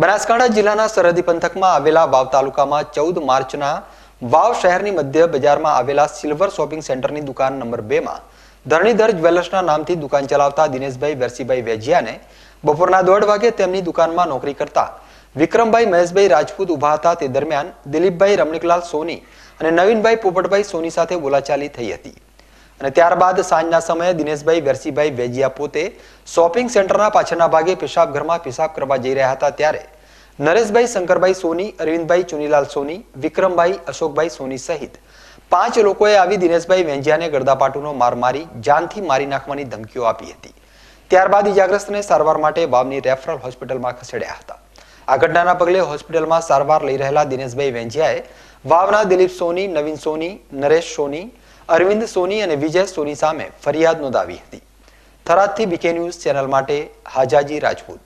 બનાસકાંઠા જિલ્લાના સરહદી પંથકમાં આવેલા વાવ તાલુકામાં ચૌદ માર્ચના વાવ શહેરની મધ્ય બજારમાં આવેલા સિલ્વર શોપિંગ સેન્ટરની દુકાન નંબર બેમાં ધરણીધર જ્વેલર્સના નામથી દુકાન ચલાવતા દિનેશભાઈ વેરસીભાઈ વેજિયાને બપોરના દોઢ વાગે તેમની દુકાનમાં નોકરી કરતા વિક્રમભાઈ મહેશભાઈ રાજપૂત ઉભા હતા તે દરમિયાન દિલીપભાઈ રમણીકલાલ સોની અને નવીનભાઈ પોપટભાઈ સોની સાથે બોલાચાલી થઈ હતી અને ત્યારબાદ સાંજના સમયે દિનેશભાઈ વેરસીભાઈ વેજિયા પોતે શોપિંગ સેન્ટરના પાછળના ભાગે પેશાબઘરમાં પેશાબ કરવા જઈ રહ્યા હતા ત્યારે નરેશભાઈ શંકરભાઈ સોની અરવિંદભાઈ ચુનીલાલ સોની વિક્રમભાઈ અશોકભાઈ સોની સહિત પાંચ લોકોએ આવી દિનેશભાઈ વેંજિયાને ગરદાપાટુનો માર મારી જાનથી મારી નાખવાની ધમકીઓ આપી હતી ત્યારબાદ ઇજાગ્રસ્તને સારવાર માટે વાવની રેફરલ હોસ્પિટલમાં ખસેડ્યા હતા આ ઘટનાના પગલે હોસ્પિટલમાં સારવાર લઈ રહેલા દિનેશભાઈ વેંજિયાએ વાવના દિલીપ સોની નવીન સોની નરેશ સોની અરવિંદ સોની અને વિજય સોની સામે ફરિયાદ નોંધાવી હતી થરાદથી બીકે ન્યૂઝ ચેનલ માટે હાજાજી રાજપૂત